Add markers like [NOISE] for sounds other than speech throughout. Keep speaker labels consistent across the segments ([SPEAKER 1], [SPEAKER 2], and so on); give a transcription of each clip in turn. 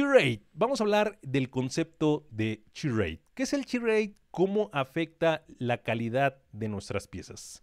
[SPEAKER 1] rate. Vamos a hablar del concepto de rate. ¿Qué es el rate? ¿Cómo afecta la calidad de nuestras piezas?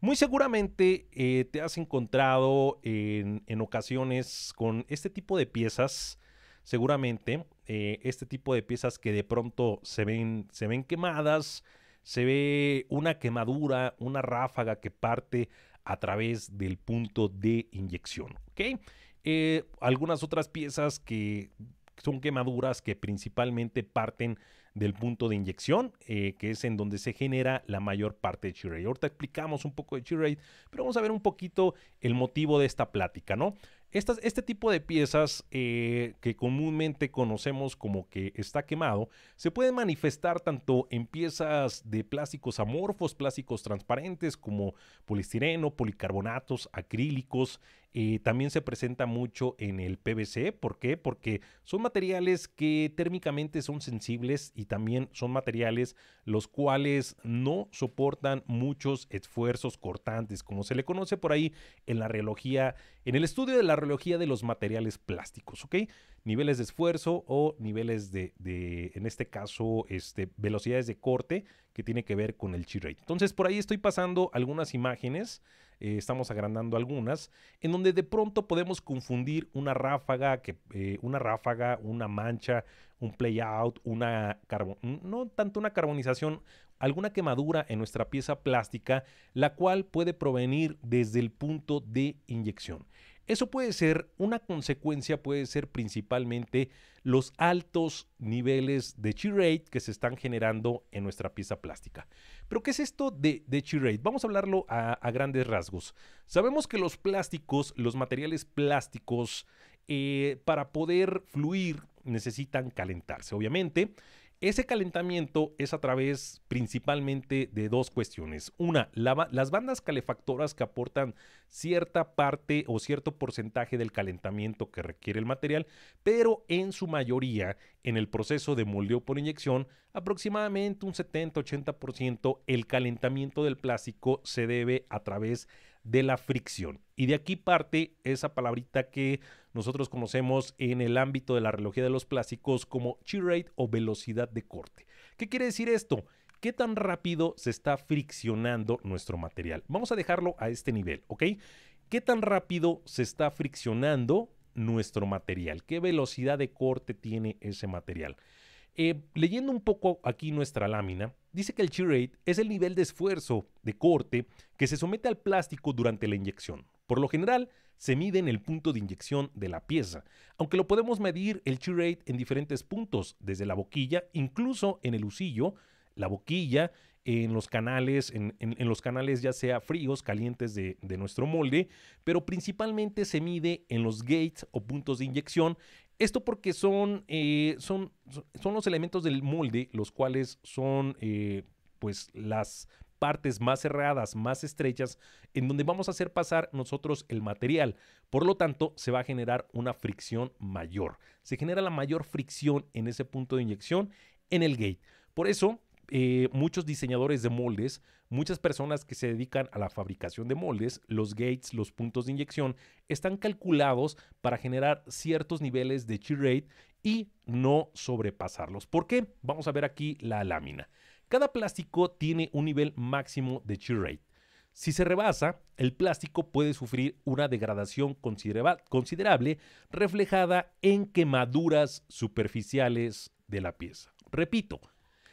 [SPEAKER 1] Muy seguramente eh, te has encontrado en, ocasiones con este tipo de piezas. Seguramente eh, este tipo de piezas que de pronto se ven, se ven quemadas, se ve una quemadura, una ráfaga que parte a través del punto de inyección. ¿ok? Eh, algunas otras piezas que son quemaduras que principalmente parten del punto de inyección, eh, que es en donde se genera la mayor parte de Chirate. Ahorita explicamos un poco de Chirate, pero vamos a ver un poquito el motivo de esta plática, ¿no? Estas, este tipo de piezas eh, que comúnmente conocemos como que está quemado, se pueden manifestar tanto en piezas de plásticos amorfos, plásticos transparentes como polistireno, policarbonatos, acrílicos, también se presenta mucho en el PVC. ¿Por qué? Porque son materiales que térmicamente son sensibles y también son materiales los cuales no soportan muchos esfuerzos cortantes, como se le conoce por ahí en la reología, en el estudio de la reología de los materiales plásticos. ¿ok? niveles de esfuerzo o niveles de, en este caso, este, velocidades de corte que tiene que ver con el cheat rate. Entonces, por ahí estoy pasando algunas imágenes, eh, estamos agrandando algunas, en donde de pronto podemos confundir una ráfaga, que, eh, una ráfaga, una mancha, un out una no tanto una carbonización, alguna quemadura en nuestra pieza plástica, la cual puede provenir desde el punto de inyección. Eso puede ser, una consecuencia puede ser principalmente los altos niveles de shear rate que se están generando en nuestra pieza plástica. Pero ¿qué es esto de, de rate? Vamos a hablarlo a, grandes rasgos. Sabemos que los plásticos, los materiales plásticos, eh, para poder fluir necesitan calentarse, obviamente. Ese calentamiento es a través principalmente de dos cuestiones. Una, las bandas calefactoras que aportan cierta parte o cierto porcentaje del calentamiento que requiere el material, pero en su mayoría, en el proceso de moldeo por inyección, aproximadamente un 70-80% el calentamiento del plástico se debe a través de de la fricción. Y de aquí parte esa palabrita que nosotros conocemos en el ámbito de la relojía de los plásticos como shear rate o velocidad de corte. ¿Qué quiere decir esto? ¿Qué tan rápido se está friccionando nuestro material? Vamos a dejarlo a este nivel, ¿ok? ¿Qué tan rápido se está friccionando nuestro material? ¿Qué velocidad de corte tiene ese material? Eh, leyendo un poco aquí nuestra lámina, dice que el shear rate es el nivel de esfuerzo de corte que se somete al plástico durante la inyección. Por lo general, se mide en el punto de inyección de la pieza, aunque lo podemos medir el shear rate en diferentes puntos, desde la boquilla, incluso en el usillo, la boquilla, en los canales, en, los canales ya sea fríos, calientes de, de nuestro molde, pero principalmente se mide en los gates o puntos de inyección esto porque eh, son, son, son los elementos del molde, los cuales son eh, pues las partes más cerradas, más estrechas, en donde vamos a hacer pasar nosotros el material. Por lo tanto, se va a generar una fricción mayor. Se genera la mayor fricción en ese punto de inyección en el gate. Por eso, eh, muchos diseñadores de moldes, muchas personas que se dedican a la fabricación de moldes, los gates, los puntos de inyección, están calculados para generar ciertos niveles de chi rate y no sobrepasarlos. ¿Por qué? Vamos a ver aquí la lámina. Cada plástico tiene un nivel máximo de chi rate. Si se rebasa, el plástico puede sufrir una degradación considerable reflejada en quemaduras superficiales de la pieza. Repito,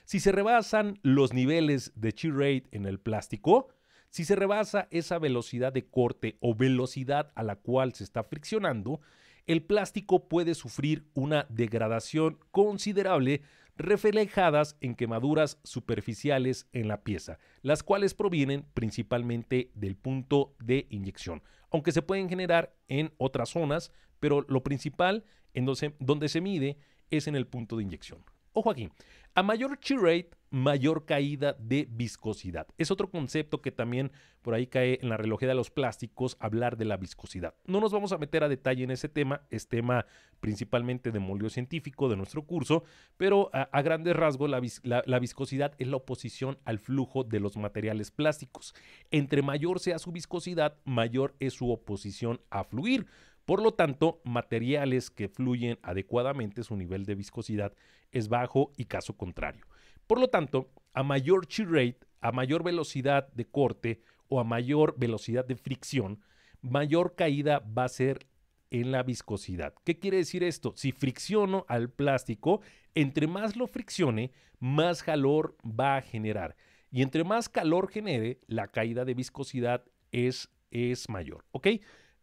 [SPEAKER 1] si se rebasan los niveles de shear rate en el plástico, si se rebasa esa velocidad de corte o velocidad a la cual se está friccionando, el plástico puede sufrir una degradación considerable reflejadas en quemaduras superficiales en la pieza, las cuales provienen principalmente del punto de inyección, aunque se pueden generar en otras zonas, pero lo principal en donde se mide es en el punto de inyección. Ojo aquí, a mayor shear rate, mayor caída de viscosidad. Es otro concepto que también por ahí cae en la relojera de los plásticos, hablar de la viscosidad. No nos vamos a meter a detalle en ese tema, es tema principalmente de moldeo científico de nuestro curso, pero a, grandes rasgos la viscosidad es la oposición al flujo de los materiales plásticos. Entre mayor sea su viscosidad, mayor es su oposición a fluir. Por lo tanto, materiales que fluyen adecuadamente su nivel de viscosidad es bajo y caso contrario. Por lo tanto, a mayor shear rate, a mayor velocidad de corte o a mayor velocidad de fricción, mayor caída va a ser en la viscosidad. ¿Qué quiere decir esto? Si fricciono al plástico, entre más lo friccione, más calor va a generar. Y entre más calor genere, la caída de viscosidad es, es mayor. ¿Ok?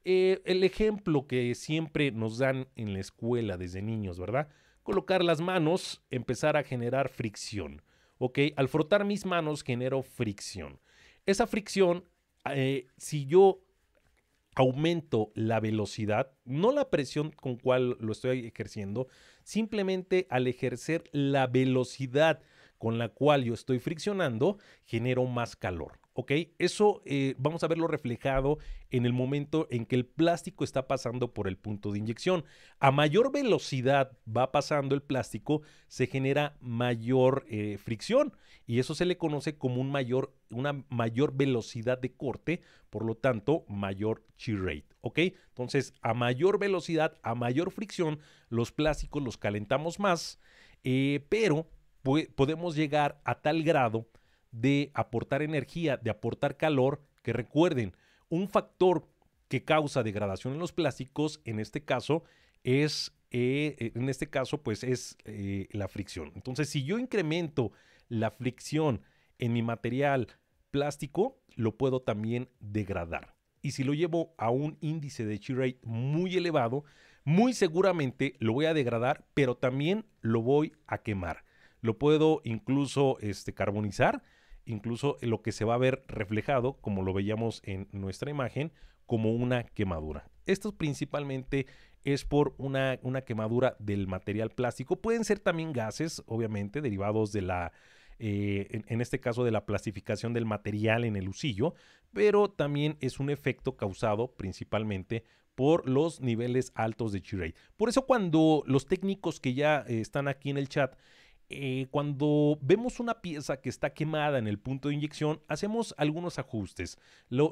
[SPEAKER 1] Eh, el ejemplo que siempre nos dan en la escuela desde niños, ¿verdad? Colocar las manos, empezar a generar fricción. ¿Ok? Al frotar mis manos genero fricción. Esa fricción, eh, si yo aumento la velocidad, no la presión con cual lo estoy ejerciendo, simplemente al ejercer la velocidad con la cual yo estoy friccionando, genero más calor. ¿ok? Eso eh, vamos a verlo reflejado en el momento en que el plástico está pasando por el punto de inyección. A mayor velocidad va pasando el plástico, se genera mayor eh, fricción y eso se le conoce como un mayor, una mayor velocidad de corte, por lo tanto, mayor shear rate, ¿ok? Entonces, a mayor velocidad, a mayor fricción, los plásticos los calentamos más, eh, pero podemos llegar a tal grado de aportar energía, de aportar calor, que recuerden, un factor que causa degradación en los plásticos, en este caso, es, eh, eh, en este caso, pues es eh, la fricción. Entonces, si yo incremento la fricción en mi material plástico, lo puedo también degradar. Y si lo llevo a un índice de shear rate muy elevado, muy seguramente lo voy a degradar, pero también lo voy a quemar. Lo puedo incluso este, carbonizar incluso lo que se va a ver reflejado, como lo veíamos en nuestra imagen, como una quemadura. Esto principalmente es por una, una quemadura del material plástico. Pueden ser también gases, obviamente, derivados de la, eh, en, este caso de la plastificación del material en el husillo. pero también es un efecto causado principalmente por los niveles altos de Chirate. Por eso cuando los técnicos que ya eh, están aquí en el chat eh, cuando vemos una pieza que está quemada en el punto de inyección, hacemos algunos ajustes. Lo,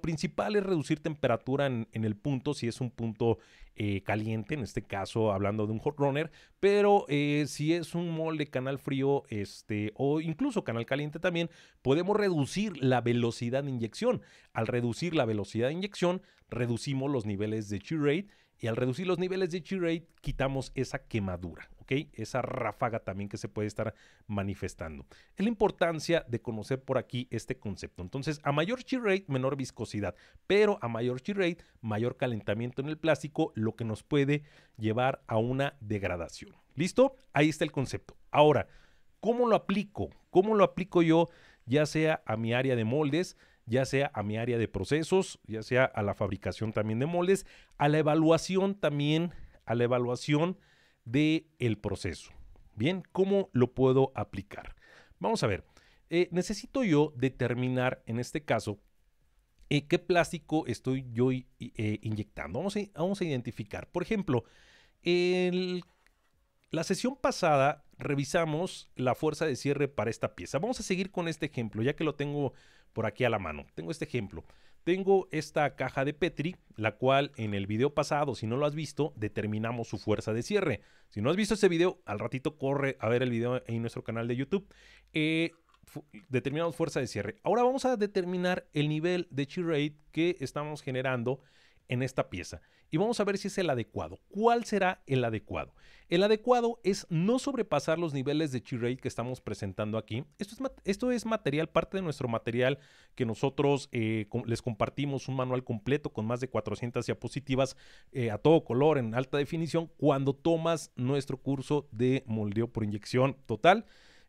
[SPEAKER 1] principal es reducir temperatura en, el punto, si es un punto eh, caliente, en este caso hablando de un hot runner, pero eh, si es un molde canal frío este, o incluso canal caliente también, podemos reducir la velocidad de inyección. Al reducir la velocidad de inyección, reducimos los niveles de shear rate y al reducir los niveles de shear rate, quitamos esa quemadura. Esa ráfaga también que se puede estar manifestando. Es la importancia de conocer por aquí este concepto. Entonces, a mayor shear rate, menor viscosidad, pero a mayor shear rate, mayor calentamiento en el plástico, lo que nos puede llevar a una degradación. ¿Listo? Ahí está el concepto. Ahora, ¿cómo lo aplico? ¿Cómo lo aplico yo, ya sea a mi área de moldes, ya sea a mi área de procesos, ya sea a la fabricación también de moldes, a la evaluación también, a la evaluación del el proceso. Bien, ¿cómo lo puedo aplicar? Vamos a ver, eh, necesito yo determinar en este caso eh, qué plástico estoy yo eh, inyectando. Vamos a, identificar. Por ejemplo, en la sesión pasada revisamos la fuerza de cierre para esta pieza. Vamos a seguir con este ejemplo, ya que lo tengo por aquí a la mano. Tengo este ejemplo. Tengo esta caja de Petri, la cual en el video pasado, si no lo has visto, determinamos su fuerza de cierre. Si no has visto ese video, al ratito corre a ver el video en nuestro canal de YouTube. Eh, determinamos fuerza de cierre. Ahora vamos a determinar el nivel de chi rate que estamos generando en esta pieza y vamos a ver si es el adecuado. ¿Cuál será el adecuado? El adecuado es no sobrepasar los niveles de chi rate que estamos presentando aquí. Esto es, esto es material, parte de nuestro material que nosotros eh, les compartimos un manual completo con más de 400 diapositivas eh, a todo color en alta definición cuando tomas nuestro curso de moldeo por inyección total.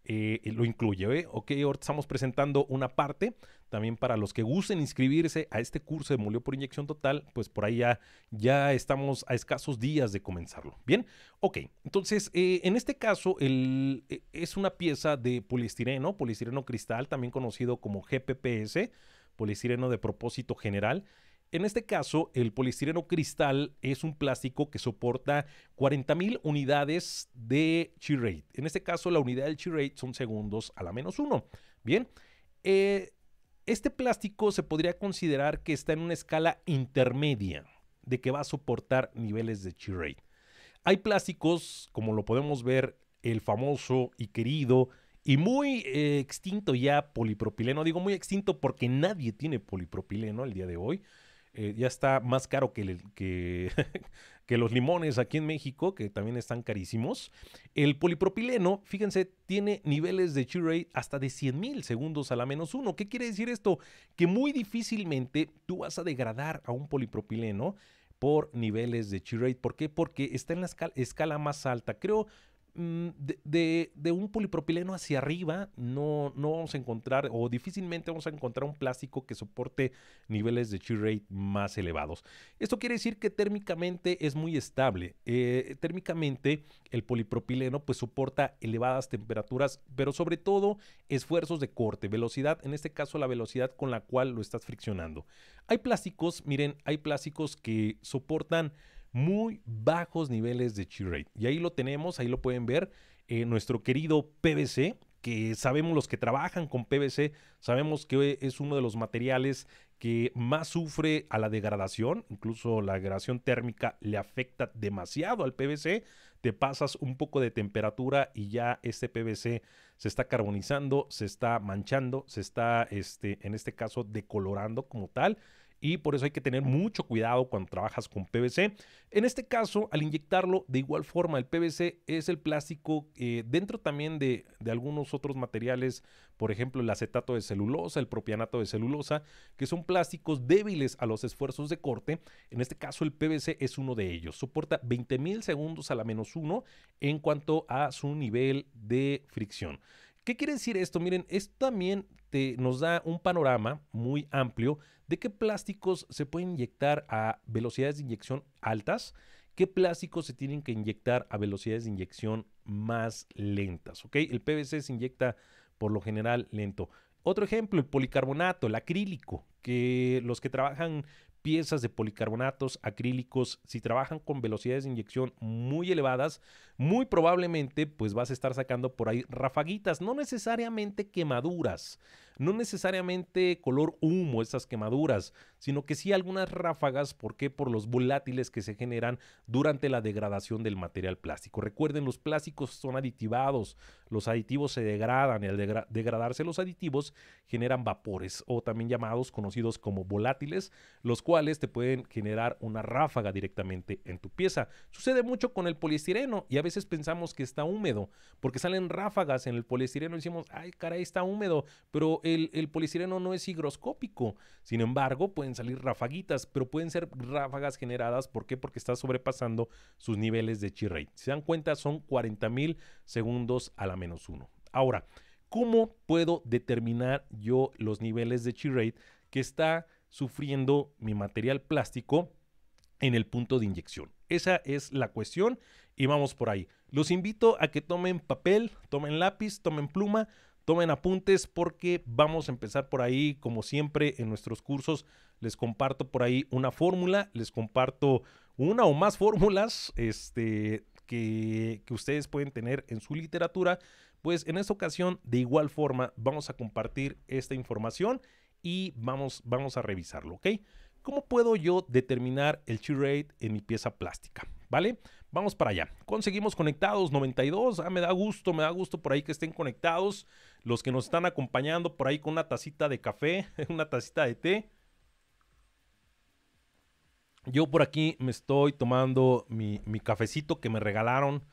[SPEAKER 1] Eh, lo incluye. Ok, estamos presentando una parte, también para los que gusten inscribirse a este curso de Molió por inyección total, pues por ahí ya, ya estamos a escasos días de comenzarlo. Bien, ok. Entonces, eh, en este caso, el, e, es una pieza de poliestireno, poliestireno cristal, también conocido como GPPS, poliestireno de propósito general. En este caso, el poliestireno cristal es un plástico que soporta 40.000 unidades de chi rate. En este caso, la unidad del chi rate son segundos a la menos uno, Bien, eh, este plástico se podría considerar que está en una escala intermedia de que va a soportar niveles de chi Hay plásticos, como lo podemos ver, el famoso y querido y muy eh, extinto ya polipropileno. Digo muy extinto porque nadie tiene polipropileno al día de hoy. Eh, ya está más caro que, [LAUGHS] que, los limones aquí en México, que también están carísimos. El polipropileno, fíjense, tiene niveles de Chew rate hasta de 100.000 segundos a la menos uno. ¿Qué quiere decir esto? Que muy difícilmente tú vas a degradar a un polipropileno por niveles de Chew rate. ¿Por qué? Porque está en la escala más alta. Creo Mm, de, un polipropileno hacia arriba no, no vamos a encontrar o difícilmente vamos a encontrar un plástico que soporte niveles de shear rate más elevados. Esto quiere decir que térmicamente es muy estable. Eh, térmicamente el polipropileno pues soporta elevadas temperaturas, pero sobre todo esfuerzos de corte, velocidad, en este caso la velocidad con la cual lo estás friccionando. Hay plásticos, miren, hay plásticos que soportan muy bajos niveles de chi rate. Y ahí lo tenemos, ahí lo pueden ver, eh, nuestro querido PVC, que sabemos los que trabajan con PVC, sabemos que es uno de los materiales que más sufre a la degradación, incluso la degradación térmica le afecta demasiado al PVC, te pasas un poco de temperatura y ya este PVC se está carbonizando, se está manchando, se está, este, en este caso, decolorando como tal y por eso hay que tener mucho cuidado cuando trabajas con PVC. En este caso, al inyectarlo de igual forma, el PVC es el plástico eh, dentro también de, de algunos otros materiales, por ejemplo el acetato de celulosa, el propianato de celulosa, que son plásticos débiles a los esfuerzos de corte. En este caso, el PVC es uno de ellos. Soporta 20.000 segundos a la menos uno en cuanto a su nivel de fricción. ¿Qué quiere decir esto? Miren, esto también te, nos da un panorama muy amplio de qué plásticos se pueden inyectar a velocidades de inyección altas, qué plásticos se tienen que inyectar a velocidades de inyección más lentas. ¿ok? El PVC se inyecta por lo general lento. Otro ejemplo, el policarbonato, el acrílico, que los que trabajan piezas de policarbonatos acrílicos, si trabajan con velocidades de inyección muy elevadas, muy probablemente pues vas a estar sacando por ahí rafaguitas, no necesariamente quemaduras, no necesariamente color humo esas quemaduras, sino que sí algunas ráfagas, por qué Por los volátiles que se generan durante la degradación del material plástico. Recuerden, los plásticos son aditivados, los aditivos se degradan y al degradarse los aditivos generan vapores o también llamados conocidos como volátiles, los cuales te pueden generar una ráfaga directamente en tu pieza. Sucede mucho con el poliestireno y a veces pensamos que está húmedo, porque salen ráfagas en el poliestireno y decimos, ay, caray, está húmedo, pero el, el poliestireno no es higroscópico. Sin embargo, pueden salir rafaguitas, pero pueden ser ráfagas generadas, ¿por qué? Porque está sobrepasando sus niveles de chi se dan cuenta, son 40.000 segundos a la menos uno. Ahora, ¿cómo puedo determinar yo los niveles de chi rate que está sufriendo mi material plástico en el punto de inyección? Esa es la cuestión y vamos por ahí. Los invito a que tomen papel, tomen lápiz, tomen pluma, tomen apuntes porque vamos a empezar por ahí, como siempre en nuestros cursos, les comparto por ahí una fórmula, les comparto una o más fórmulas este, que, ustedes pueden tener en su literatura. Pues en esta ocasión, de igual forma, vamos a compartir esta información y vamos, vamos a revisarlo, ¿ok? ¿Cómo puedo yo determinar el chew rate en mi pieza plástica? ¿Vale? Vamos para allá. Conseguimos conectados 92. Ah, me da gusto, me da gusto por ahí que estén conectados. Los que nos están acompañando por ahí con una tacita de café, [LAUGHS] una tacita de té. Yo por aquí me estoy tomando mi, cafecito que me regalaron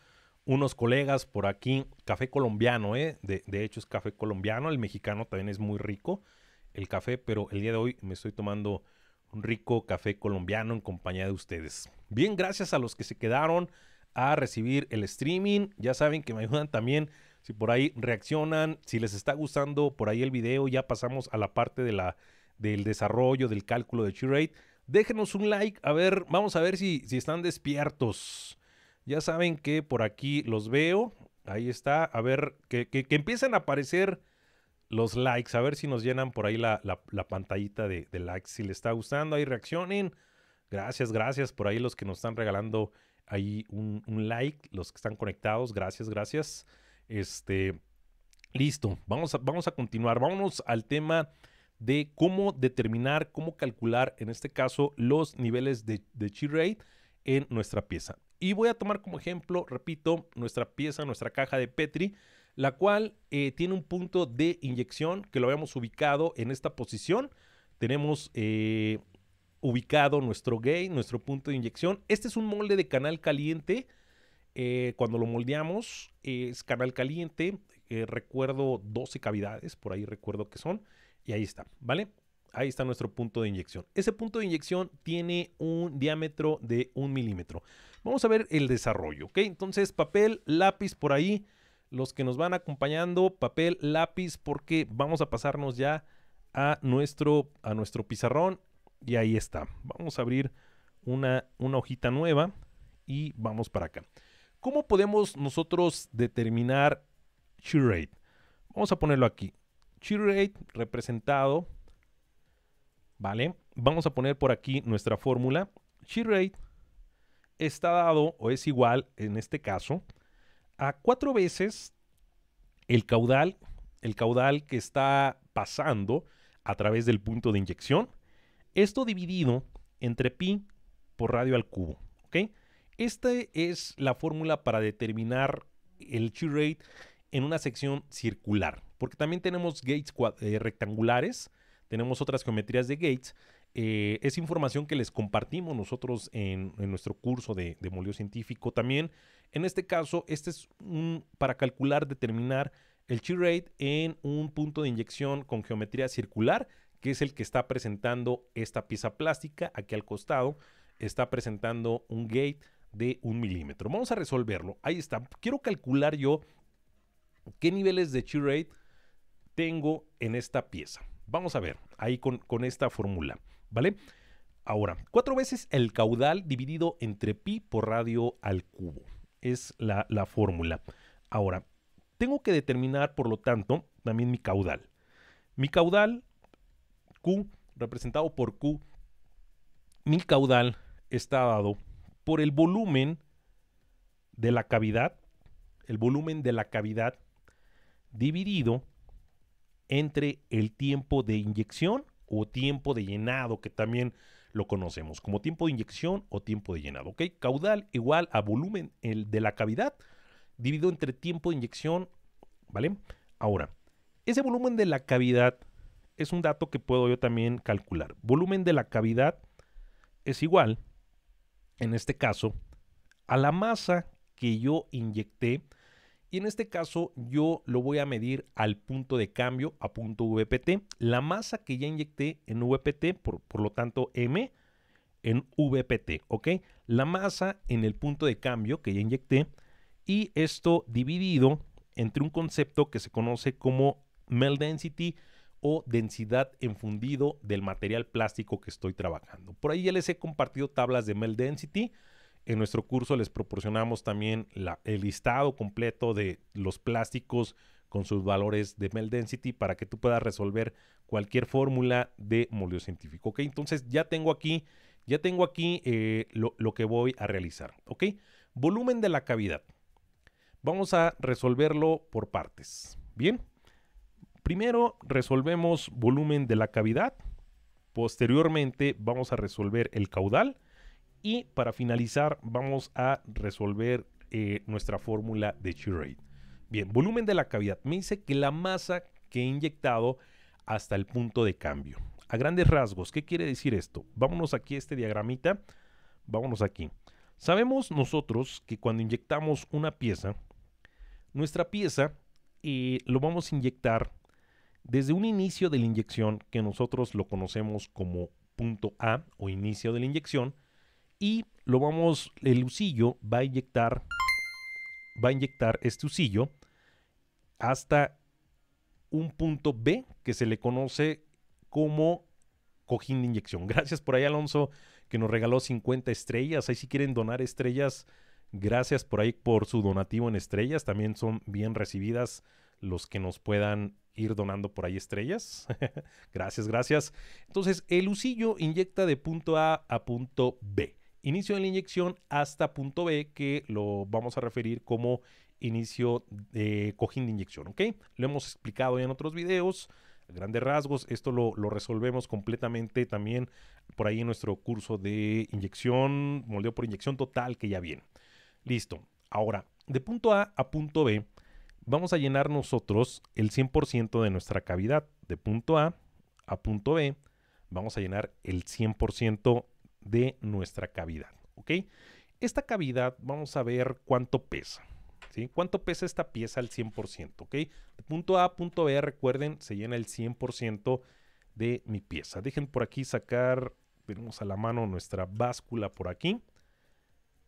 [SPEAKER 1] unos colegas por aquí. Café colombiano, ¿eh? De, de hecho es café colombiano. El mexicano también es muy rico el café, pero el día de hoy me estoy tomando un rico café colombiano en compañía de ustedes. Bien, gracias a los que se quedaron a recibir el streaming. Ya saben que me ayudan también si por ahí reaccionan, si les está gustando por ahí el video, ya pasamos a la parte de la, del desarrollo, del cálculo de Q-Rate. Déjenos un like, a ver, vamos a ver si, si están despiertos. Ya saben que por aquí los veo. Ahí está, a ver, que, empiezan que a aparecer los likes. A ver si nos llenan por ahí la, la, pantallita de, likes. Si les está gustando, ahí reaccionen. Gracias, gracias por ahí los que nos están regalando ahí un, like, los que están conectados. Gracias, gracias. Este, listo, vamos a, vamos a continuar. Vámonos al tema de cómo determinar, cómo calcular, en este caso, los niveles de, de rate en nuestra pieza. Y voy a tomar como ejemplo, repito, nuestra pieza, nuestra caja de Petri, la cual eh, tiene un punto de inyección que lo habíamos ubicado en esta posición. Tenemos eh, ubicado nuestro gate, nuestro punto de inyección. Este es un molde de canal caliente. Eh, cuando lo moldeamos es canal caliente. recuerdo 12 cavidades, por ahí recuerdo que son. Y ahí está, ¿vale? Ahí está nuestro punto de inyección. Ese punto de inyección tiene un diámetro de un milímetro. Vamos a ver el desarrollo, ¿ok? Entonces, papel, lápiz por ahí los que nos van acompañando, papel, lápiz, porque vamos a pasarnos ya a nuestro, a nuestro pizarrón. Y ahí está. Vamos a abrir una, una hojita nueva y vamos para acá. ¿Cómo podemos nosotros determinar cheer rate? Vamos a ponerlo aquí. Cheer rate representado. ¿Vale? Vamos a poner por aquí nuestra fórmula. Cheer rate está dado o es igual en este caso a cuatro veces el caudal, el caudal que está pasando a través del punto de inyección. Esto dividido entre pi por radio al cubo. ¿ok? Esta es la fórmula para determinar el q rate en una sección circular, porque también tenemos gates eh, rectangulares, tenemos otras geometrías de gates eh, es información que les compartimos nosotros en, nuestro curso de, de científico también. En este caso, este es un, para calcular, determinar el chi rate en un punto de inyección con geometría circular, que es el que está presentando esta pieza plástica. Aquí al costado está presentando un gate de un milímetro. Vamos a resolverlo. Ahí está. Quiero calcular yo qué niveles de chi rate tengo en esta pieza. Vamos a ver ahí con esta fórmula. ¿vale? Ahora, cuatro veces el caudal dividido entre pi por radio al cubo. Es la, la fórmula. Ahora, tengo que determinar, por lo tanto, también mi caudal. Mi caudal, Q, representado por Q, mi caudal está dado por el volumen de la cavidad, el volumen de la cavidad dividido entre el tiempo de inyección o tiempo de llenado, que también lo conocemos como tiempo de inyección o tiempo de llenado. ¿ok? Caudal igual a volumen el de la cavidad dividido entre tiempo de inyección. ¿Vale? Ahora, ese volumen de la cavidad es un dato que puedo yo también calcular. Volumen de la cavidad es igual, en este caso, a la masa que yo inyecté y en este caso yo lo voy a medir al punto de cambio, a punto VPT, la masa que ya inyecté en VPT, por, por lo tanto M, en VPT, ¿ok? La masa en el punto de cambio que ya inyecté y esto dividido entre un concepto que se conoce como Mel density o densidad en fundido del material plástico que estoy trabajando. Por ahí ya les he compartido tablas de Mel density. En nuestro curso les proporcionamos también el listado completo de los plásticos con sus valores de Mel density para que tú puedas resolver cualquier fórmula de moldeo científico. entonces ya tengo aquí, ya tengo aquí eh, lo, lo, que voy a realizar. Ok, volumen de la cavidad. Vamos a resolverlo por partes. Bien, primero resolvemos volumen de la cavidad. Posteriormente vamos a resolver el caudal y para finalizar, vamos a resolver eh, nuestra fórmula de rate. Bien, volumen de la cavidad. Me dice que la masa que he inyectado hasta el punto de cambio. A grandes rasgos, ¿qué quiere decir esto? Vámonos aquí a este diagramita. Vámonos aquí. Sabemos nosotros que cuando inyectamos una pieza, nuestra pieza eh, lo vamos a inyectar desde un inicio de la inyección que nosotros lo conocemos como punto A o inicio de la inyección y lo vamos, el usillo va a inyectar, va a inyectar este usillo hasta un punto B que se le conoce como cojín de inyección. [LAUGHS] Gracias por ahí Alonso que nos regaló 50 estrellas. Ahí si quieren donar estrellas, gracias por ahí por su donativo en estrellas. También son bien recibidas los que nos puedan ir donando por ahí estrellas. [LAUGHS] gracias, gracias. Entonces, el usillo inyecta de punto A a punto B inicio de la inyección hasta punto B, que lo vamos a referir como inicio de cojín de inyección, ¿ok? Lo hemos explicado ya en otros videos, grandes rasgos, esto lo, lo, resolvemos completamente también por ahí en nuestro curso de inyección, moldeo por inyección total que ya viene. Listo. Ahora, de punto A a punto B, vamos a llenar nosotros el 100% de nuestra cavidad. De punto A a punto B, vamos a llenar el 100% de nuestra cavidad. ¿Ok? Esta cavidad, vamos a ver cuánto pesa. ¿Sí? ¿Cuánto pesa esta pieza al 100%? ¿Ok? punto A punto B, recuerden, se llena el 100% de mi pieza. Dejen por aquí sacar, tenemos a la mano nuestra báscula por aquí.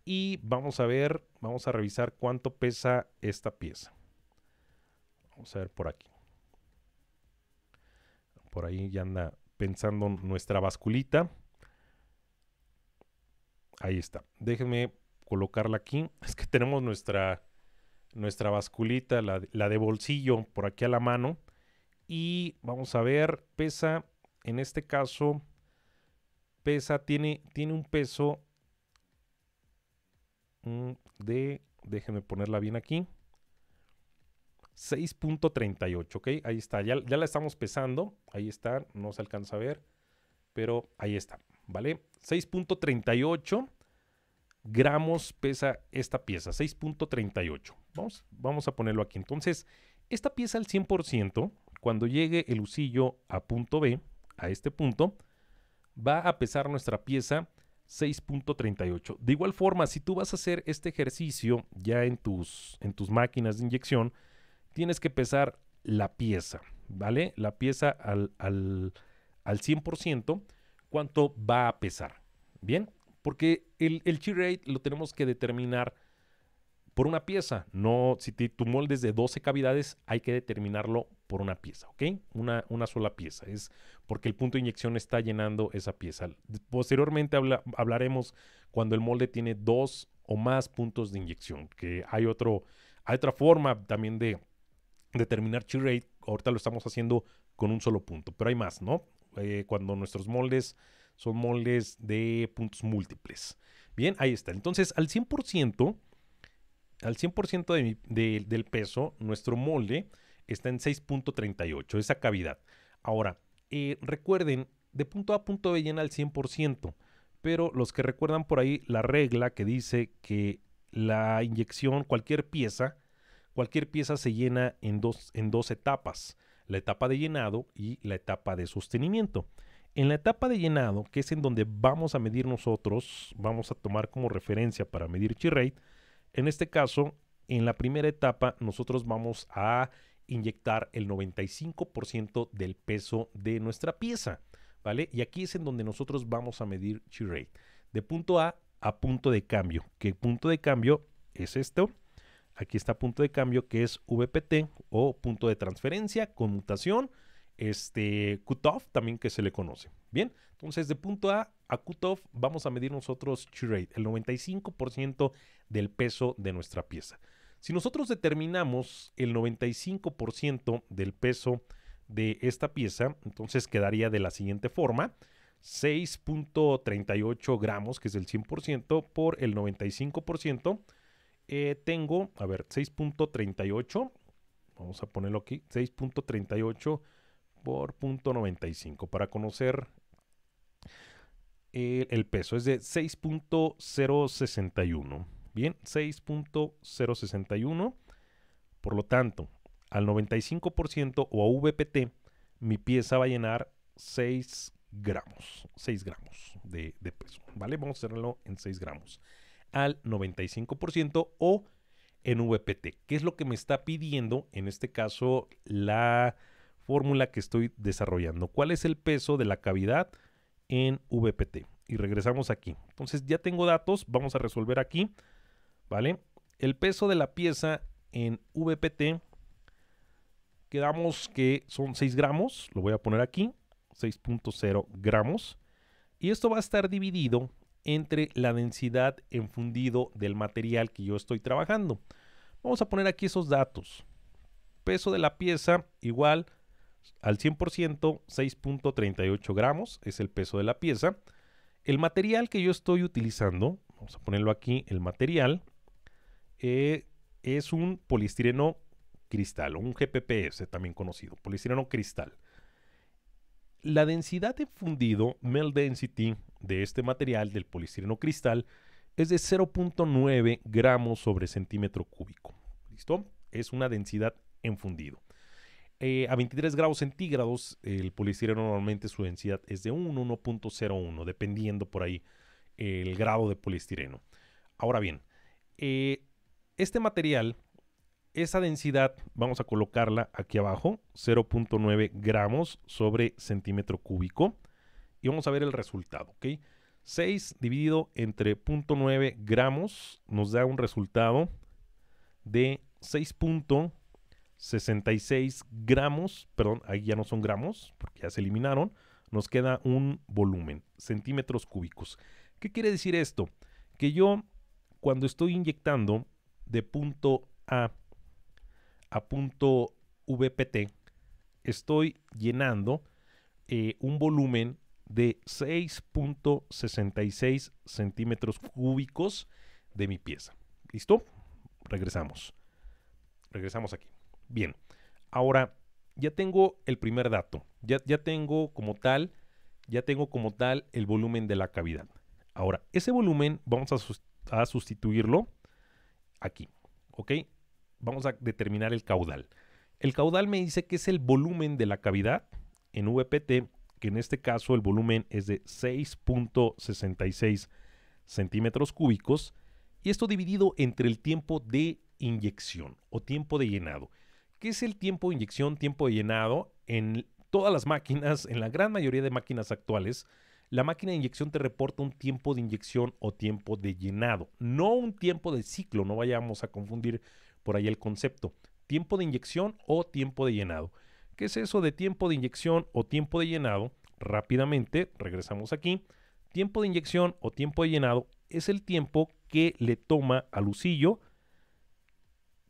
[SPEAKER 1] Y vamos a ver, vamos a revisar cuánto pesa esta pieza. Vamos a ver por aquí. Por ahí ya anda pensando nuestra basculita. Ahí está. Déjenme colocarla aquí. [LAUGHS] Es que tenemos nuestra, nuestra basculita, la, de bolsillo, por aquí a la mano. Y vamos a ver, pesa, en este caso, pesa, tiene, tiene un peso mm, de, déjenme ponerla bien aquí, 6.38, ¿ok? Ahí está, ya, ya la estamos pesando, ahí está, no se alcanza a ver, pero ahí está, ¿vale? 6.38 gramos pesa esta pieza, 6.38. Vamos, vamos a ponerlo aquí. Entonces, esta pieza al 100%, cuando llegue el usillo a punto B, a este punto, va a pesar nuestra pieza 6.38. De igual forma, si tú vas a hacer este ejercicio ya en tus, en tus máquinas de inyección, tienes que pesar la pieza, ¿vale? La pieza al, al, al 100% cuánto va a pesar. Bien, porque el, el chi rate lo tenemos que determinar por una pieza. No, si tu molde es de 12 cavidades, hay que determinarlo por una pieza, ¿ok? Una, sola pieza. Es porque el punto de inyección está llenando esa pieza. Posteriormente hablaremos cuando el molde tiene dos o más puntos de inyección, que hay, otro, otra forma también de determinar chi rate. Ahorita lo estamos haciendo con un solo punto, pero hay más, ¿no? Eh, cuando nuestros moldes son moldes de puntos múltiples. Bien, ahí está. Entonces, al 100%, al 100% del peso, nuestro molde está en 6.38, esa cavidad. Ahora, eh, recuerden, de punto A punto B llena al 100%, pero los que recuerdan por ahí la regla que dice que la inyección, cualquier pieza, cualquier pieza se llena en dos, en dos etapas la etapa de llenado y la etapa de sostenimiento. En la etapa de llenado, que es en donde vamos a medir nosotros, vamos a tomar como referencia para medir chi rate en este caso, en la primera etapa nosotros vamos a inyectar el 95% del peso de nuestra pieza, ¿vale? Y aquí es en donde nosotros vamos a medir chi rate de punto A a punto de cambio, que punto de cambio es esto, Aquí está punto de cambio que es VPT o punto de transferencia, conmutación, este cutoff también que se le conoce. Bien, entonces de punto A a cutoff vamos a medir nosotros rate el 95% del peso de nuestra pieza. Si nosotros determinamos el 95% del peso de esta pieza, entonces quedaría de la siguiente forma. 6.38 gramos, que es el 100%, por el 95%, eh, tengo, a ver, 6.38. Vamos a ponerlo aquí, 6.38 por 0.95 para conocer el, peso. Es de 6.061. Bien, 6.061. Por lo tanto, al 95% o a VPT, mi pieza va a llenar 6 gramos. 6 gramos de, de peso. ¿Vale? Vamos a hacerlo en 6 gramos al 95% o en VPT. ¿Qué es lo que me está pidiendo en este caso la fórmula que estoy desarrollando? ¿Cuál es el peso de la cavidad en VPT? Y regresamos aquí. Entonces ya tengo datos, vamos a resolver aquí, ¿vale? El peso de la pieza en VPT quedamos que son 6 gramos, lo voy a poner aquí, 6.0 gramos. Y esto va a estar dividido entre la densidad en fundido del material que yo estoy trabajando. Vamos a poner aquí esos datos. Peso de la pieza igual al 100%, 6.38 gramos es el peso de la pieza. El material que yo estoy utilizando, vamos a ponerlo aquí, el material, eh, es un polistireno cristal o un GPPS también conocido, poliestireno cristal. La densidad en fundido, Mel density, de este material, del polistireno cristal, es de 0.9 gramos sobre centímetro cúbico. ¿Listo? Es una densidad en fundido. Eh, a 23 grados centígrados, el polistireno normalmente su densidad es de 1, 1.01, dependiendo por ahí el grado de polistireno. Ahora bien, eh, este material, esa densidad, vamos a colocarla aquí abajo, 0.9 gramos sobre centímetro cúbico y vamos a ver el resultado, ¿ok? 6 dividido entre 0.9 gramos nos da un resultado de 6.66 gramos, perdón, ahí ya no son gramos porque ya se eliminaron, nos queda un volumen, centímetros cúbicos. ¿Qué quiere decir esto? Que yo cuando estoy inyectando de punto A a punto VPT, estoy llenando eh, un volumen de 6.66 centímetros cúbicos de mi pieza. ¿Listo? Regresamos. Regresamos aquí. Bien. Ahora, ya tengo el primer dato. Ya, ya tengo como tal, ya tengo como tal el volumen de la cavidad. Ahora, ese volumen vamos a, a sustituirlo aquí. ¿Ok? Vamos a determinar el caudal. El caudal me dice que es el volumen de la cavidad en VPT que en este caso el volumen es de 6.66 centímetros cúbicos, y esto dividido entre el tiempo de inyección o tiempo de llenado. ¿Qué es el tiempo de inyección, tiempo de llenado? En todas las máquinas, en la gran mayoría de máquinas actuales, la máquina de inyección te reporta un tiempo de inyección o tiempo de llenado, no un tiempo de ciclo, no vayamos a confundir por ahí el concepto. Tiempo de inyección o tiempo de llenado. ¿Qué es eso de tiempo de inyección o tiempo de llenado? Rápidamente, regresamos aquí. Tiempo de inyección o tiempo de llenado es el tiempo que le toma al lucillo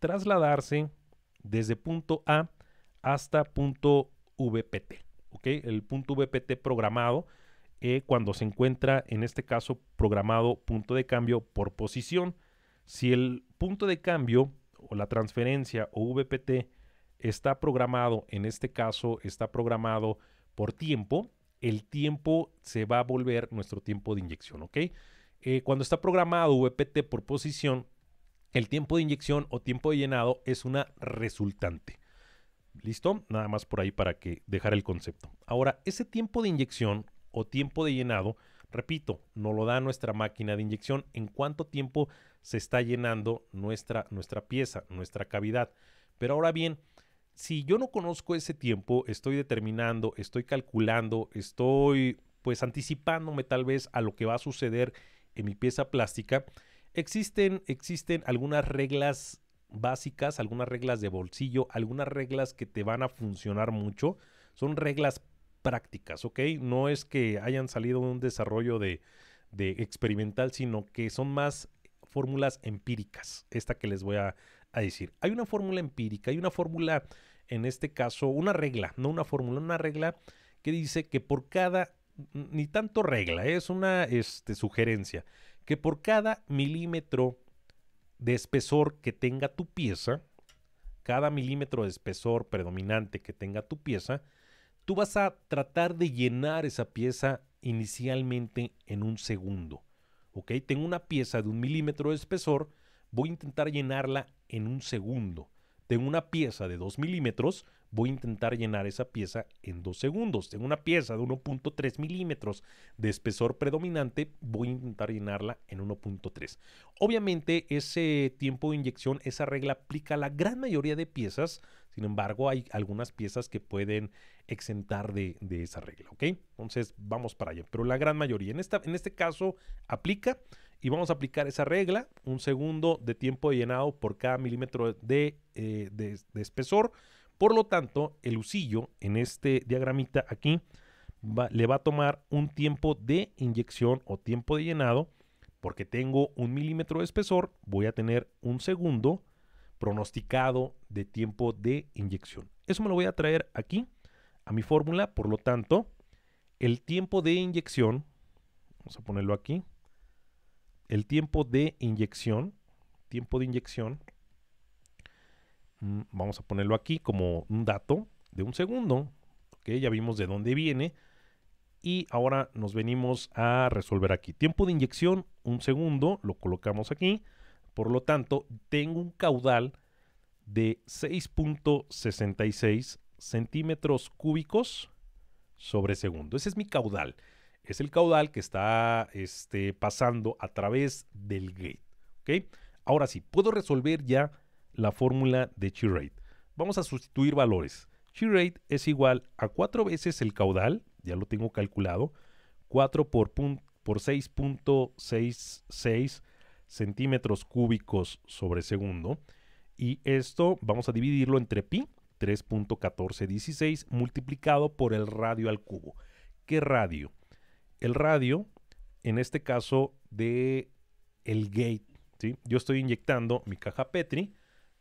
[SPEAKER 1] trasladarse desde punto A hasta punto VPT. El punto VPT programado eh, cuando se encuentra, en este caso, programado punto de cambio por posición. Si el punto de cambio o la transferencia o VPT está programado, en este caso está programado por tiempo, el tiempo se va a volver nuestro tiempo de inyección, ¿ok? Eh, cuando está programado VPT por posición, el tiempo de inyección o tiempo de llenado es una resultante. ¿Listo? Nada más por ahí para que dejar el concepto. Ahora, ese tiempo de inyección o tiempo de llenado, repito, no lo da nuestra máquina de inyección en cuánto tiempo se está llenando nuestra, nuestra pieza, nuestra cavidad. Pero ahora bien, si yo no conozco ese tiempo, estoy determinando, estoy calculando, estoy pues anticipándome tal vez a lo que va a suceder en mi pieza plástica, existen, existen algunas reglas básicas, algunas reglas de bolsillo, algunas reglas que te van a funcionar mucho. Son reglas prácticas, ¿ok? No es que hayan salido de un desarrollo de, de experimental, sino que son más fórmulas empíricas. Esta que les voy a a decir. Hay una fórmula empírica, hay una fórmula, en este caso, una regla, no una fórmula, una regla que dice que por cada, ni tanto regla, ¿eh? es una este, sugerencia, que por cada milímetro de espesor que tenga tu pieza, cada milímetro de espesor predominante que tenga tu pieza, tú vas a tratar de llenar esa pieza inicialmente en un segundo. ¿Ok? Tengo una pieza de un milímetro de espesor, voy a intentar llenarla en un segundo. Tengo una pieza de 2 milímetros, voy a intentar llenar esa pieza en 2 segundos. Tengo una pieza de 1.3 milímetros de espesor predominante, voy a intentar llenarla en 1.3. Obviamente ese tiempo de inyección, esa regla aplica a la gran mayoría de piezas, sin embargo hay algunas piezas que pueden exentar de, esa regla, ¿ok? Entonces vamos para allá, pero la gran mayoría, en, esta, en este caso aplica y vamos a aplicar esa regla, un segundo de tiempo de llenado por cada milímetro de, eh, espesor. Por lo tanto, el usillo en este diagramita aquí le va a tomar un tiempo de inyección o tiempo de llenado, porque tengo un milímetro de espesor, voy a tener un segundo pronosticado de tiempo de inyección. Eso me lo voy a traer aquí a mi fórmula, por lo tanto, el tiempo de inyección, vamos a ponerlo aquí, el tiempo de inyección, tiempo de inyección, mm, vamos a ponerlo aquí como un dato de un segundo, que ya vimos de dónde viene, y ahora nos venimos a resolver aquí. Tiempo de inyección, un segundo, lo colocamos aquí, por lo tanto tengo un caudal de 6.66 centímetros cúbicos sobre segundo. Ese es mi caudal es el caudal que está este, pasando a través del gate. Ahora sí, puedo resolver ya la fórmula de shear rate. Vamos a sustituir valores. Shear rate es igual a 4 veces el caudal, ya lo tengo calculado, 4 por, por 6.66 centímetros cúbicos sobre segundo. Y esto vamos a dividirlo entre pi, 3.1416, multiplicado por el radio al cubo. ¿Qué radio? el radio, en este caso de el gate. ¿sí? Yo estoy inyectando mi caja Petri,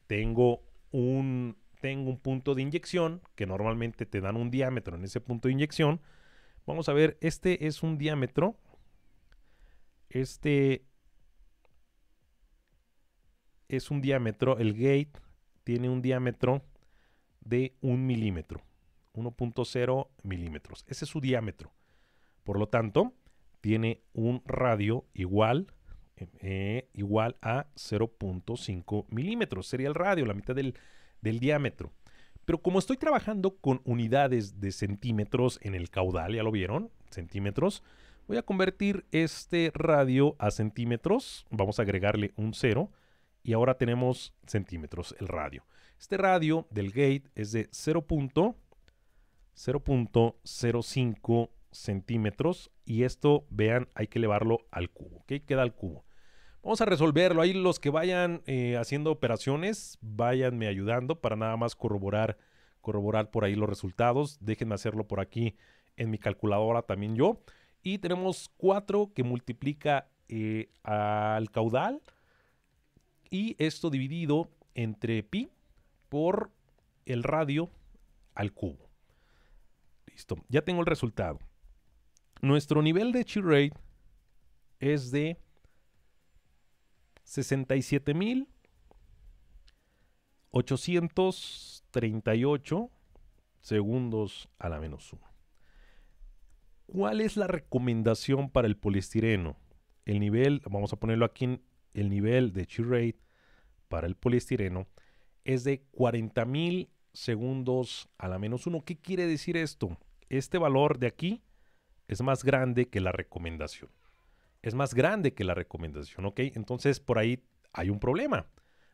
[SPEAKER 1] tengo un, tengo un punto de inyección que normalmente te dan un diámetro en ese punto de inyección. Vamos a ver, este es un diámetro. Este es un diámetro, el gate tiene un diámetro de un milímetro, 1.0 milímetros. Ese es su diámetro. Por lo tanto, tiene un radio igual, em, eh, igual a 0.5 milímetros. Sería el radio, la mitad del, diámetro. Pero como estoy trabajando con unidades de centímetros en el caudal, ya lo vieron, centímetros, voy a convertir este radio a centímetros, vamos a agregarle un 0 y ahora tenemos centímetros el radio. Este radio del gate es de milímetros centímetros y esto, vean, hay que elevarlo al cubo, que Queda al cubo. Vamos a resolverlo. Ahí los que vayan eh, haciendo operaciones, váyanme ayudando para nada más corroborar, corroborar por ahí los resultados. Déjenme hacerlo por aquí en mi calculadora también yo. Y tenemos 4 que multiplica eh, al caudal y esto dividido entre pi por el radio al cubo. Listo, ya tengo el resultado. Nuestro nivel de cheat rate es de 67.838 segundos a la menos 1. ¿Cuál es la recomendación para el poliestireno? El nivel, vamos a ponerlo aquí, el nivel de cheat rate para el poliestireno es de 40.000 segundos a la menos 1. ¿Qué quiere decir esto? Este valor de aquí es más grande que la recomendación. Es más grande que la recomendación, ¿ok? Entonces por ahí hay un problema.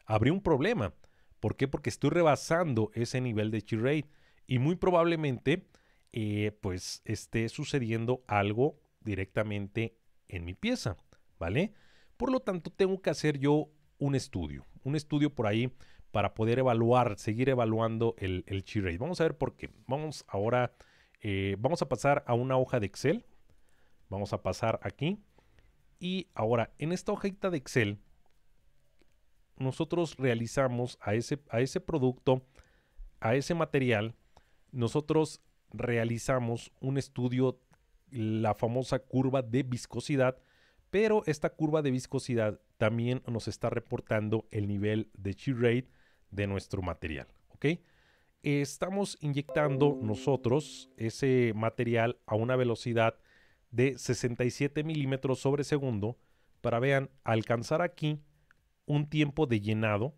[SPEAKER 1] Habría un problema. ¿Por qué? Porque estoy rebasando ese nivel de cheat rate y muy probablemente eh, pues esté sucediendo algo directamente en mi pieza, ¿vale? Por lo tanto tengo que hacer yo un estudio, un estudio por ahí para poder evaluar, seguir evaluando el, el rate. Vamos a ver por qué. Vamos ahora eh, vamos a pasar a una hoja de Excel. Vamos a pasar aquí. Y ahora, en esta hojita de Excel, nosotros realizamos a ese, a ese producto, a ese material, nosotros realizamos un estudio, la famosa curva de viscosidad, pero esta curva de viscosidad también nos está reportando el nivel de shear rate de nuestro material, ¿ok? estamos inyectando nosotros ese material a una velocidad de 67 milímetros sobre segundo para, vean, alcanzar aquí un tiempo de llenado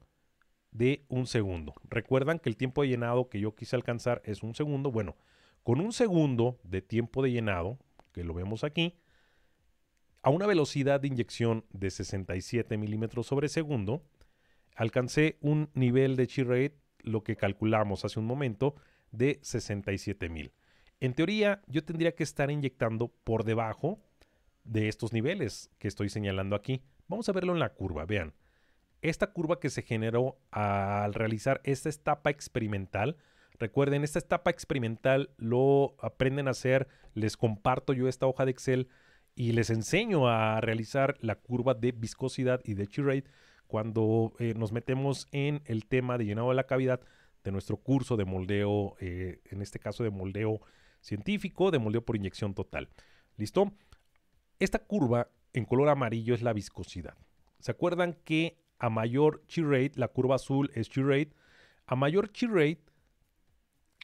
[SPEAKER 1] de un segundo. Recuerdan que el tiempo de llenado que yo quise alcanzar es un segundo. Bueno, con un segundo de tiempo de llenado, que lo vemos aquí, a una velocidad de inyección de 67 milímetros sobre segundo, alcancé un nivel de chi rate lo que calculamos hace un momento de 67,000. En teoría, yo tendría que estar inyectando por debajo de estos niveles que estoy señalando aquí. Vamos a verlo en la curva, vean. Esta curva que se generó al realizar esta etapa experimental, recuerden, esta etapa experimental lo aprenden a hacer, les comparto yo esta hoja de Excel y les enseño a realizar la curva de viscosidad y de shear rate cuando eh, nos metemos en el tema de llenado de la cavidad de nuestro curso de moldeo, eh, en este caso de moldeo científico, de moldeo por inyección total. ¿Listo? Esta curva en color amarillo es la viscosidad. ¿Se acuerdan que a mayor shear rate, la curva azul es shear rate, a mayor shear rate,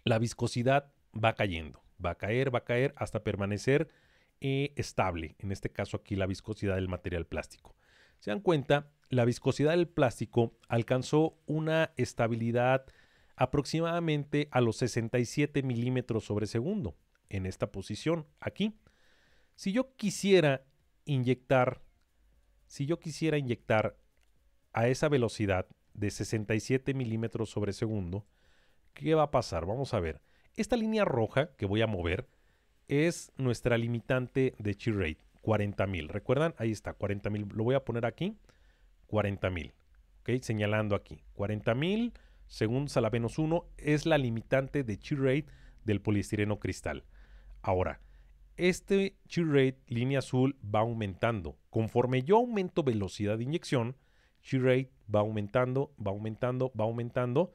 [SPEAKER 1] la viscosidad va cayendo, va a caer, va a caer hasta permanecer eh, estable. En este caso aquí la viscosidad del material plástico. Se dan cuenta la viscosidad del plástico alcanzó una estabilidad aproximadamente a los 67 milímetros sobre segundo, en esta posición, aquí. Si yo quisiera inyectar, si yo quisiera inyectar a esa velocidad de 67 milímetros sobre segundo, ¿qué va a pasar? Vamos a ver. Esta línea roja que voy a mover es nuestra limitante de shear rate, 40.000. ¿Recuerdan? Ahí está, 40.000. Lo voy a poner aquí. 40.000, Señalando aquí, 40.000, según Salavenos 1, es la limitante de chill rate del poliestireno cristal. Ahora, este chill rate línea azul va aumentando. Conforme yo aumento velocidad de inyección, chill rate va aumentando, va aumentando, va aumentando.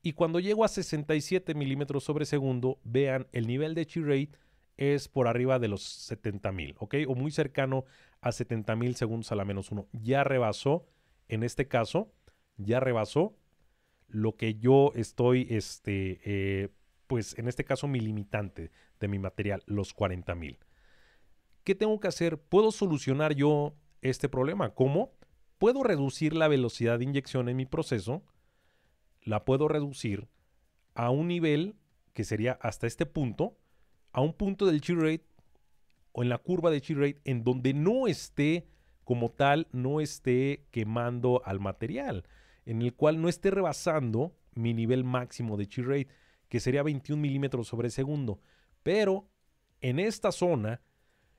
[SPEAKER 1] Y cuando llego a 67 milímetros sobre segundo, vean, el nivel de chill rate es por arriba de los 70.000, O muy cercano a 70,000 mil segundos a la menos 1. Ya rebasó, en este caso, ya rebasó lo que yo estoy, este, eh, pues en este caso mi limitante de mi material, los 40,000. mil. ¿Qué tengo que hacer? ¿Puedo solucionar yo este problema? ¿Cómo? Puedo reducir la velocidad de inyección en mi proceso, la puedo reducir a un nivel que sería hasta este punto, a un punto del cheat rate o en la curva de shear rate en donde no esté como tal, no esté quemando al material, en el cual no esté rebasando mi nivel máximo de shear rate, que sería 21 milímetros sobre segundo. Pero en esta zona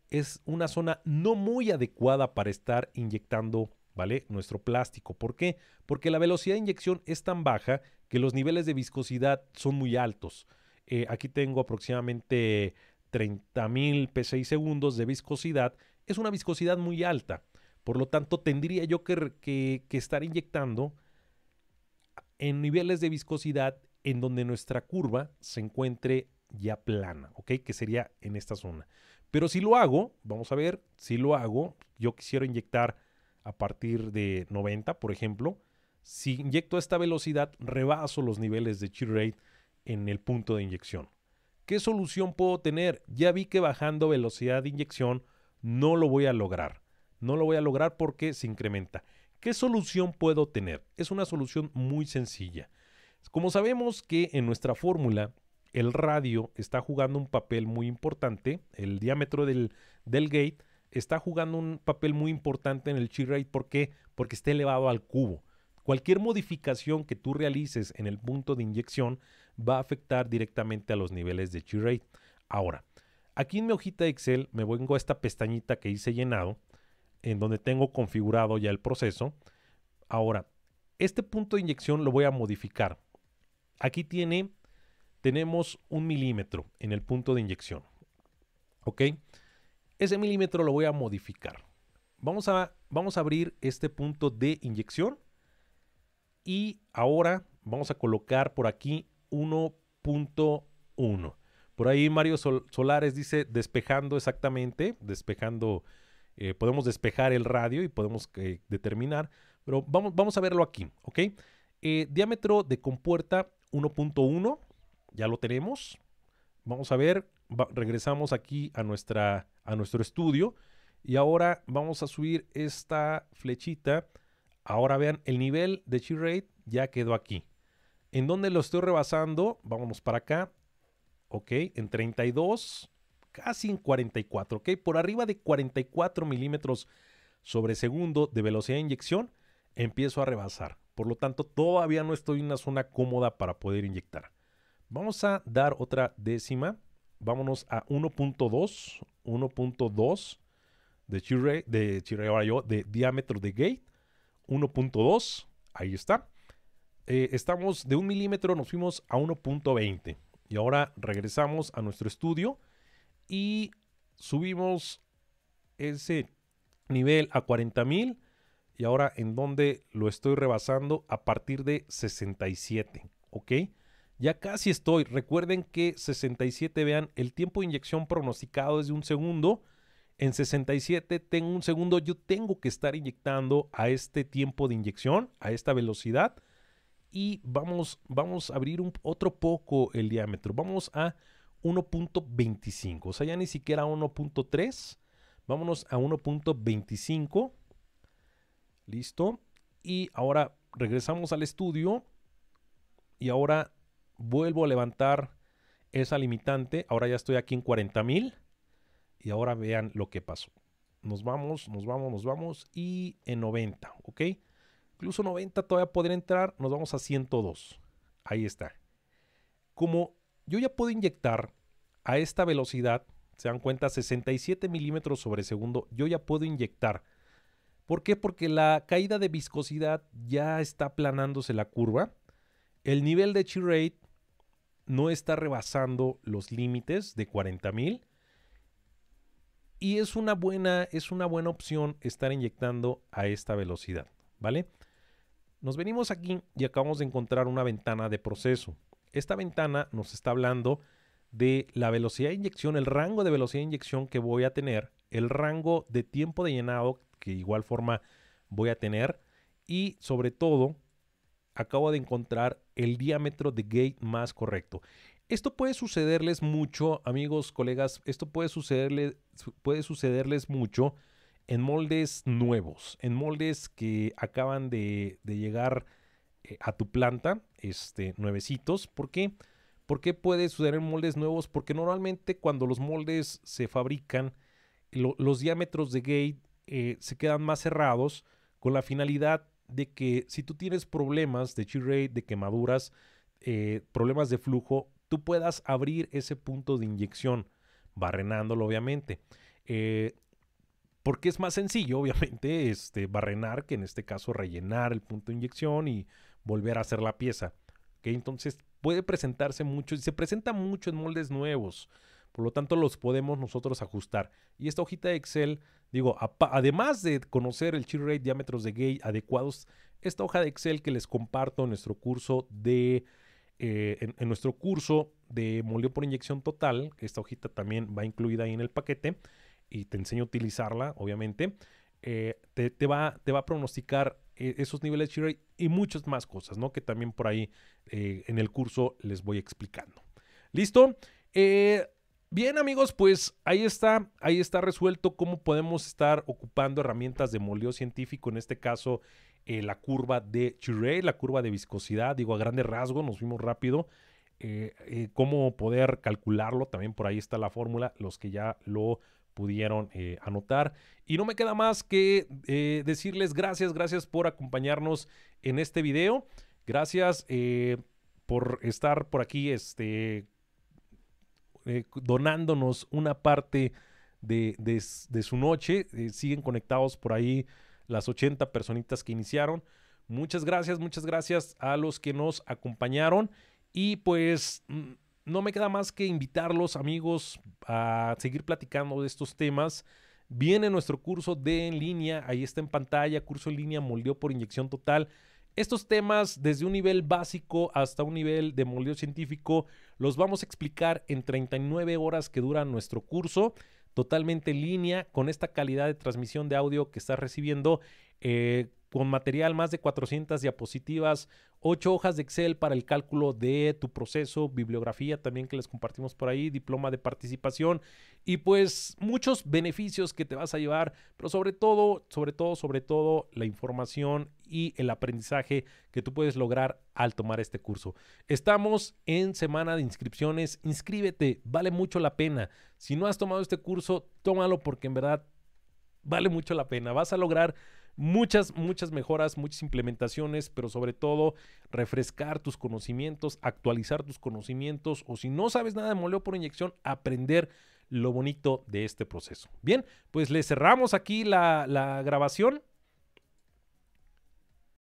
[SPEAKER 1] es una zona no muy adecuada para estar inyectando ¿vale? Nuestro plástico. ¿Por qué? Porque la velocidad de inyección es tan baja que los niveles de viscosidad son muy altos. Eh, aquí tengo aproximadamente 30.000 psi segundos de viscosidad, es una viscosidad muy alta. Por lo tanto, tendría yo que, estar inyectando en niveles de viscosidad en donde nuestra curva se encuentre ya plana, ¿ok? Que sería en esta zona. Pero si lo hago, vamos a ver, si lo hago, yo quisiera inyectar a partir de 90, por ejemplo. Si inyecto a esta velocidad, rebaso los niveles de shear rate en el punto de inyección. ¿Qué solución puedo tener? Ya vi que bajando velocidad de inyección no lo voy a lograr. No lo voy a lograr porque se incrementa. ¿Qué solución puedo tener? Es una solución muy sencilla. Como sabemos que en nuestra fórmula el radio está jugando un papel muy importante, el diámetro del, gate está jugando un papel muy importante en el chi rate. ¿Por qué? Porque está elevado al cubo. Cualquier modificación que tú realices en el punto de inyección va a afectar directamente a los niveles de G-Rate. Ahora, aquí en mi hojita de Excel me vengo a esta pestañita que hice llenado, en donde tengo configurado ya el proceso. Ahora, este punto de inyección lo voy a modificar. Aquí tiene, tenemos un milímetro en el punto de inyección. ¿Ok? Ese milímetro lo voy a modificar. Vamos a, vamos a abrir este punto de inyección y ahora vamos a colocar por aquí 1.1. Por ahí Mario Solares dice despejando exactamente, despejando, eh, podemos despejar el radio y podemos eh, determinar, pero vamos, vamos, a verlo aquí, ¿ok? Eh, diámetro de compuerta 1.1, ya lo tenemos. Vamos a ver, regresamos aquí a, nuestra, a nuestro estudio y ahora vamos a subir esta flechita Ahora vean, el nivel de cheat rate ya quedó aquí. ¿En dónde lo estoy rebasando? vamos para acá. Ok, en 32, casi en 44, ok. Por arriba de 44 milímetros sobre segundo de velocidad de inyección, empiezo a rebasar. Por lo tanto, todavía no estoy en una zona cómoda para poder inyectar. Vamos a dar otra décima. Vámonos a 1.2, 1.2 de, de, de diámetro de gate. 1.2, ahí está. Eh, estamos de un milímetro, nos fuimos a 1.20. Y ahora regresamos a nuestro estudio y subimos ese nivel a 40.000 y ahora en donde lo estoy rebasando a partir de 67, ¿ok? Ya casi estoy, recuerden que 67, vean, el tiempo de inyección pronosticado es de un segundo en 67 tengo un segundo, yo tengo que estar inyectando a este tiempo de inyección, a esta velocidad, y vamos, vamos a abrir un, otro poco el diámetro, vamos a 1.25, o sea, ya ni siquiera 1.3, vámonos a 1.25, listo, y ahora regresamos al estudio y ahora vuelvo a levantar esa limitante, ahora ya estoy aquí en 40,000 y ahora vean lo que pasó. Nos vamos, nos vamos, nos vamos y en 90, ¿ok? Incluso 90 todavía poder entrar, nos vamos a 102. Ahí está. Como yo ya puedo inyectar a esta velocidad, se dan cuenta, 67 milímetros sobre segundo, yo ya puedo inyectar. ¿Por qué? Porque la caída de viscosidad ya está aplanándose la curva. El nivel de chi rate no está rebasando los límites de 40.000 y es una buena, es una buena opción estar inyectando a esta velocidad, ¿vale? Nos venimos aquí y acabamos de encontrar una ventana de proceso. Esta ventana nos está hablando de la velocidad de inyección, el rango de velocidad de inyección que voy a tener, el rango de tiempo de llenado que igual forma voy a tener y sobre todo acabo de encontrar el diámetro de gate más correcto. Esto puede sucederles mucho, amigos, colegas, esto puede sucederles, puede sucederles mucho en moldes nuevos, en moldes que acaban de, llegar eh, a tu planta, este, nuevecitos. ¿Por qué? ¿por qué puede suceder en moldes nuevos? Porque normalmente cuando los moldes se fabrican, los diámetros de gate eh, se quedan más cerrados con la finalidad de que si tú tienes problemas de chill rate, de quemaduras, eh, problemas de flujo, tú puedas abrir ese punto de inyección, barrenándolo obviamente. Eh, porque es más sencillo, [LAUGHS] obviamente, este, barrenar que en este caso rellenar el punto de inyección y volver a hacer la pieza. que Entonces puede presentarse mucho y se presenta mucho en moldes nuevos. Por lo tanto, los podemos nosotros ajustar. Y esta hojita de Excel, digo, además de conocer el chill rate, diámetros de gate adecuados, esta hoja de Excel que les comparto en nuestro curso de eh, en, nuestro curso de moleo por inyección total, que esta hojita también va incluida ahí en el paquete y te enseño a utilizarla, obviamente, eh, te, va, te va a pronosticar eh, esos niveles y muchas más cosas, ¿no? Que también por ahí en el curso les voy explicando. ¿Listo? bien amigos, pues ahí está, ahí está resuelto cómo podemos estar ocupando herramientas de moleo científico, en este caso eh, la curva de Chiré, la curva de viscosidad, digo a grande rasgo, nos fuimos rápido. Eh, eh, cómo poder calcularlo, también por ahí está la fórmula, los que ya lo pudieron anotar. Y no me queda más que decirles gracias, gracias por acompañarnos en este video, gracias por estar por aquí este, donándonos una parte de, de su noche, siguen conectados por ahí las 80 personitas que iniciaron. Muchas gracias, muchas gracias a los que nos acompañaron. Y pues mm, no me queda más que invitarlos, amigos, a seguir platicando de estos temas. Viene nuestro curso de en línea, ahí está en pantalla, curso en línea moldeo por inyección total. Estos temas, desde un nivel básico hasta un nivel de moldeo científico, los vamos a explicar en 39 horas que dura nuestro curso totalmente en línea con esta calidad de transmisión de audio que está recibiendo. Eh, con material más de 400 diapositivas, 8 hojas de Excel para el cálculo de tu proceso, bibliografía también que les compartimos por ahí, diploma de participación y pues muchos beneficios que te vas a llevar, pero sobre todo, sobre todo, sobre todo la información y el aprendizaje que tú puedes lograr al tomar este curso. Estamos en semana de inscripciones, inscríbete, vale mucho la pena. Si no has tomado este curso, tómalo porque en verdad vale mucho la pena. Vas a lograr muchas, muchas mejoras, muchas implementaciones, pero sobre todo refrescar tus conocimientos, actualizar tus conocimientos o si no sabes nada de moleo por inyección, aprender lo bonito de este proceso. Bien, pues le cerramos aquí la, la grabación.